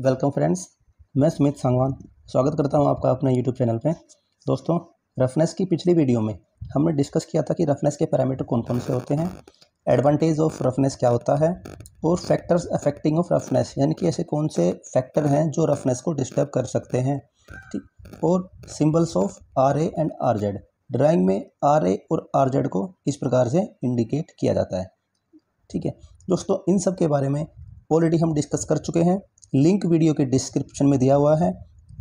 welcome friends मैं सुमित सांगवान स्वागत करता हूं आपका अपने यूट्यूब चैनल पे दोस्तों रफनेस की पिछली वीडियो में हमने डिस्कस किया था कि रफनेस के पैरामीटर कौन कौन से होते हैं एडवांटेज ऑफ रफनेस क्या होता है और फैक्टर्स अफेक्टिंग ऑफ रफनेस यानी कि ऐसे कौन से फैक्टर हैं जो रफनेस को डिस्टर्ब कर सकते हैं ठीक और symbols of R A and R Z drawing में आर ए और आर जेड को इस प्रकार से इंडिकेट किया जाता है ठीक है दोस्तों इन सब के बारे में ऑलरेडी हम डिस्कस कर चुके हैं लिंक वीडियो के डिस्क्रिप्शन में दिया हुआ है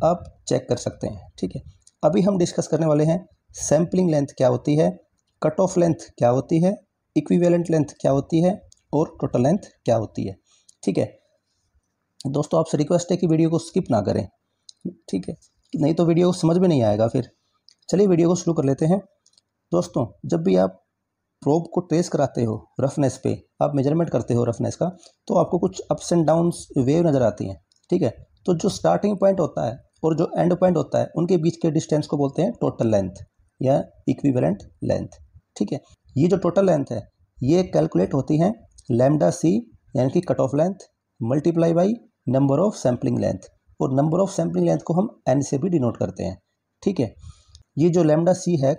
आप चेक कर सकते हैं ठीक है अभी हम डिस्कस करने वाले हैं सैम्पलिंग लेंथ क्या होती है कट ऑफ लेंथ क्या होती है इक्विवेलेंट लेंथ क्या होती है और टोटल लेंथ क्या होती है ठीक है दोस्तों आपसे रिक्वेस्ट है कि वीडियो को स्किप ना करें ठीक है नहीं तो वीडियो को समझ में नहीं आएगा फिर चलिए वीडियो को शुरू कर लेते हैं दोस्तों जब भी आप प्रोब को ट्रेस कराते हो रफनेस पे आप मेजरमेंट करते हो रफनेस का तो आपको कुछ अप्स एंड डाउन्स वेव नज़र आती हैं ठीक है तो जो स्टार्टिंग पॉइंट होता है और जो एंड पॉइंट होता है उनके बीच के डिस्टेंस को बोलते हैं टोटल लेंथ या इक्विवेलेंट लेंथ ठीक है ये जो टोटल लेंथ है ये कैलकुलेट होती है लेमडा सी यानी कि cut off length multiply by number of sampling length और नंबर ऑफ सैम्पलिंग लेंथ को हम एन से भी डिनोट करते हैं ठीक है ये जो लेमडा सी है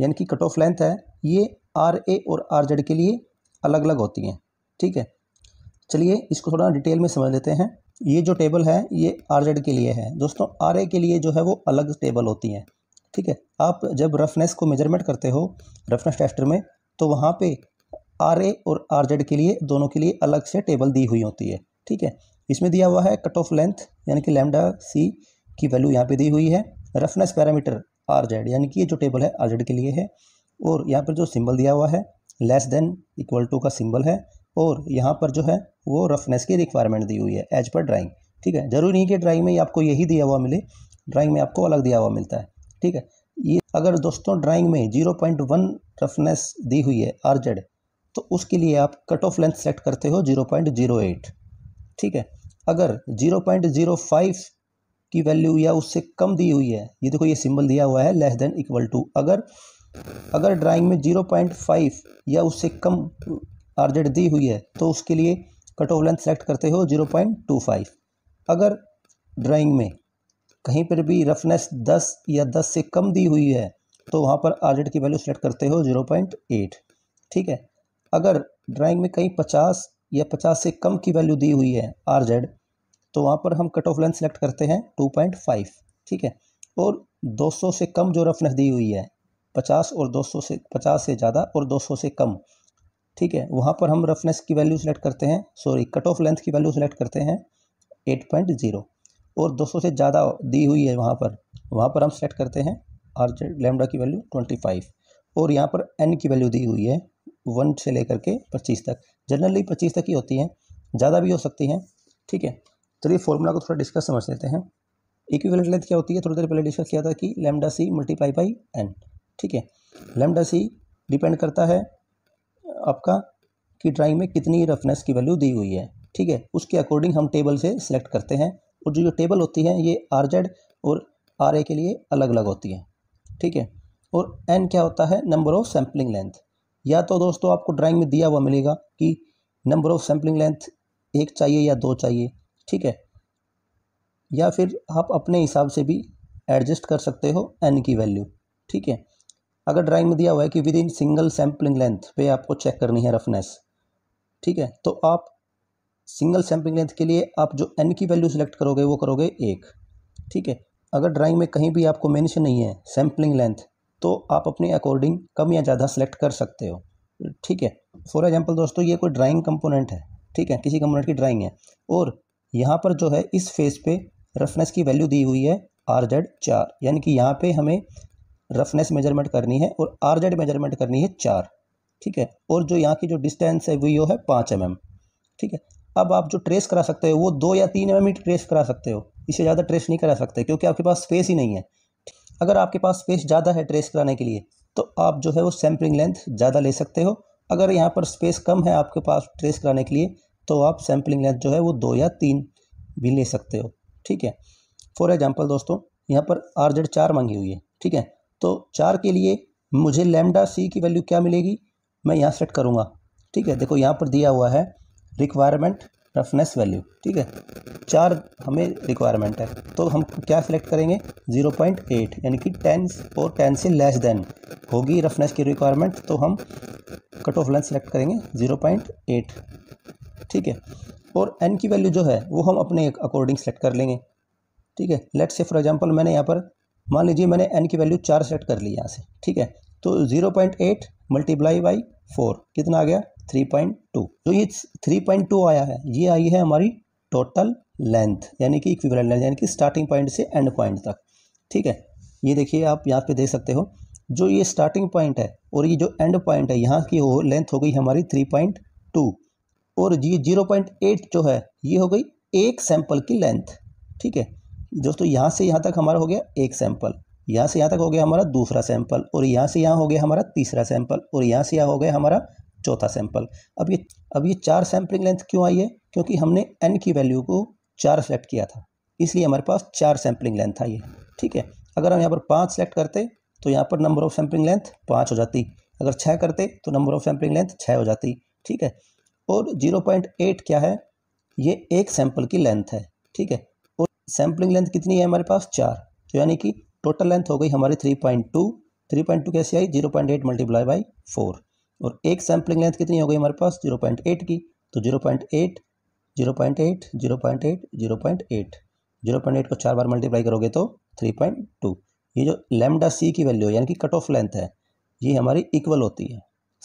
यानी कि कट ऑफ लेंथ है ये आर ए और आर जेड के लिए अलग अलग होती हैं ठीक है चलिए इसको थोड़ा डिटेल में समझ लेते हैं ये जो टेबल है ये आर जेड के लिए है दोस्तों आर ए के लिए जो है वो अलग टेबल होती हैं ठीक है आप जब रफनेस को मेजरमेंट करते हो रफनेस टेस्टर में तो वहाँ पर आर ए और आर जेड के लिए दोनों के लिए अलग से टेबल दी हुई होती है ठीक है इसमें दिया हुआ है कट ऑफ लेंथ यानी कि लेमडा सी की वैल्यू यहाँ पे दी हुई है रफनेस पैरामीटर आर जेड यानी कि ये जो टेबल है आर जेड के लिए है और यहाँ पर जो सिंबल दिया हुआ है लेस देन इक्वल टू का सिंबल है और यहाँ पर जो है वो रफनेस की रिक्वायरमेंट दी हुई है एज पर ड्राइंग ठीक है जरूरी नहीं कि ड्राइंग में आपको यही दिया हुआ मिले ड्राइंग में आपको अलग दिया हुआ मिलता है ठीक है ये अगर दोस्तों ड्राइंग में जीरो पॉइंट वन रफनेस दी हुई है आर जेड तो उसके लिए आप कट ऑफ लेंथ सेट करते हो जीरो पॉइंट जीरो एट ठीक है अगर जीरो पॉइंट जीरो फाइव की वैल्यू या उससे कम दी हुई है ये देखो ये सिंबल दिया हुआ है लेस देन इक्वल टू अगर अगर ड्राइंग में 0.5 या उससे कम आर जेड दी हुई है तो उसके लिए कट ऑफ लेंथ सेलेक्ट करते हो 0.25 अगर ड्राइंग में कहीं पर भी रफनेस 10 या 10 से कम दी हुई है तो वहाँ पर आर जेड की वैल्यू सेलेक्ट करते हो 0.8 ठीक है अगर ड्राइंग में कहीं 50 या 50 से कम की वैल्यू दी हुई है आर जेड तो वहाँ पर हम कट ऑफ लेंथ सेलेक्ट करते हैं फाइव ठीक है और 200 से कम जो रफनेस दी हुई है पचास और दो से पचास से ज़्यादा और दो से कम ठीक है वहाँ पर हम रफनेस की वैल्यू सेलेक्ट करते हैं सॉरी कट ऑफ लेंथ की वैल्यू सेलेक्ट करते हैं 8.0 और 200 से ज़्यादा दी हुई है वहाँ पर वहाँ पर हम सेलेक्ट करते हैं आर लेमडा की वैल्यू 25 और यहाँ पर एन की वैल्यू दी हुई है वन से लेकर के पच्चीस तक जनरली पच्चीस तक ही होती हैं ज़्यादा भी हो सकती हैं ठीक है चलिए फॉर्मूला को थोड़ा डिस्कस समझ लेते हैं इक्विवेलेंट लेंथ क्या होती है थोड़ी देर पहले डिस्कस किया था कि lambda C multiply by N ठीक है लेमडा सी डिपेंड करता है आपका कि ड्राइंग में कितनी रफनेस की वैल्यू दी हुई है ठीक है उसके अकॉर्डिंग हम टेबल से सिलेक्ट करते हैं और जो जो टेबल होती है ये आर जेड और आर ए के लिए अलग अलग होती है ठीक है और एन क्या होता है नंबर ऑफ़ सैम्पलिंग लेंथ या तो दोस्तों आपको ड्राइंग में दिया हुआ मिलेगा कि नंबर ऑफ़ सैम्पलिंग लेंथ एक चाहिए या दो चाहिए ठीक है या फिर आप अपने हिसाब से भी एडजस्ट कर सकते हो एन की वैल्यू ठीक है अगर ड्राइंग में दिया हुआ है कि within single sampling length पे आपको चेक करनी है रफनेस ठीक है तो आप सिंगल सैम्पलिंग लेंथ के लिए आप जो एन की वैल्यू सिलेक्ट करोगे वो करोगे एक ठीक है अगर ड्राइंग में कहीं भी आपको मेंशन नहीं है सैम्पलिंग लेंथ तो आप अपने अकॉर्डिंग कम या ज़्यादा सेलेक्ट कर सकते हो ठीक है फॉर एग्जाम्पल दोस्तों ये कोई ड्राइंग कंपोनेंट है ठीक है किसी कंपोनेंट की ड्राइंग है और यहाँ पर जो है इस फेस पे रफनेस की वैल्यू दी हुई है आर जेड चार यानी कि यहाँ पे हमें रफनेस मेजरमेंट करनी है और आर जेड मेजरमेंट करनी है चार ठीक है और जो यहाँ की जो डिस्टेंस है वो है पाँच एम mm, एम ठीक है अब आप जो ट्रेस करा सकते हो वो दो या तीन एम एम ट्रेस करा सकते हो इससे ज़्यादा ट्रेस नहीं करा सकते क्योंकि आपके पास स्पेस ही नहीं है अगर आपके पास स्पेस ज़्यादा है ट्रेस कराने के लिए तो आप जो है वो सैम्पलिंग लेंथ ज़्यादा ले सकते हो अगर यहाँ पर स्पेस कम है आपके पास ट्रेस कराने के लिए तो आप सैम्पलिंग लेंथ जो है वो दो या तीन भी ले सकते हो ठीक है फॉर एग्जाम्पल दोस्तों यहाँ पर आर जेड चार मांगी हुई है ठीक है तो चार के लिए मुझे लेमडा सी की वैल्यू क्या मिलेगी मैं यहाँ सेट करूँगा ठीक है देखो यहाँ पर दिया हुआ है रिक्वायरमेंट रफनेस वैल्यू ठीक है चार हमें रिक्वायरमेंट है तो हम क्या सिलेक्ट करेंगे 0.8 यानी कि 10 और 10 से लेस देन होगी रफनेस की रिक्वायरमेंट तो हम कट ऑफ लेंथ सेलेक्ट करेंगे 0.8 ठीक है और एन की वैल्यू जो है वो हम अपने अकॉर्डिंग सेलेक्ट कर लेंगे ठीक है लेट से फॉर एग्जांपल मैंने यहाँ पर मान लीजिए मैंने एन की वैल्यू चार सेट कर ली यहाँ से ठीक है तो zero point eight multiply by four कितना आ गया थ्री पॉइंट टू जो ये थ्री पॉइंट टू आया है ये आई है हमारी टोटल लेंथ यानी कि इक्विवेलेंट लेंथ यानी कि स्टार्टिंग पॉइंट से एंड पॉइंट तक ठीक है ये देखिए आप यहाँ पे देख सकते हो जो ये स्टार्टिंग पॉइंट है और ये जो एंड पॉइंट है यहाँ की लेंथ हो गई हमारी थ्री पॉइंट टू और ये जीरो पॉइंट एट जो है ये हो गई एक सैंपल की लेंथ ठीक है दोस्तों यहाँ से यहाँ तक हमारा हो गया एक सैंपल यहाँ से यहाँ तक हो गया हमारा दूसरा सैंपल और यहाँ से यहाँ हो गया हमारा तीसरा सैंपल और यहाँ से यहाँ हो गया हमारा चौथा सैंपल अब ये अब ये चार सैंपलिंग लेंथ क्यों आई है क्योंकि हमने एन की वैल्यू को चार सेलेक्ट किया था इसलिए हमारे पास चार सैंपलिंग लेंथ आई है ठीक है अगर हम यहाँ पर पाँच सेलेक्ट करते तो यहाँ पर नंबर ऑफ़ सैंपलिंग लेंथ पाँच हो जाती अगर छः करते तो नंबर ऑफ़ सैंपलिंग लेंथ छः हो जाती ठीक है और जीरो पॉइंट एट क्या है ये एक सैंपल की लेंथ है ठीक है सैम्पलिंग लेंथ कितनी है हमारे पास चार तो यानी कि टोटल लेंथ हो गई हमारी three point two three point two कैसे आई zero point eight multiply by four और एक सैम्पलिंग लेंथ कितनी हो गई हमारे पास जीरो पॉइंट एट की तो zero point eight zero point eight zero point eight zero point eight zero point eight को चार बार मल्टीप्लाई करोगे तो थ्री पॉइंट टू ये जो लेमडा सी की वैल्यू यानी कि कट ऑफ लेंथ है ये हमारी इक्वल होती है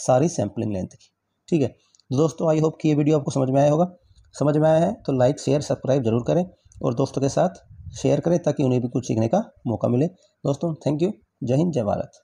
सारी सैम्पलिंग लेंथ की ठीक है दोस्तों आई होप कि ये वीडियो आपको समझ में आया होगा समझ में आया है तो लाइक शेयर सब्सक्राइब जरूर करें और दोस्तों के साथ शेयर करें ताकि उन्हें भी कुछ सीखने का मौका मिले दोस्तों थैंक यू जय हिंद जय भारत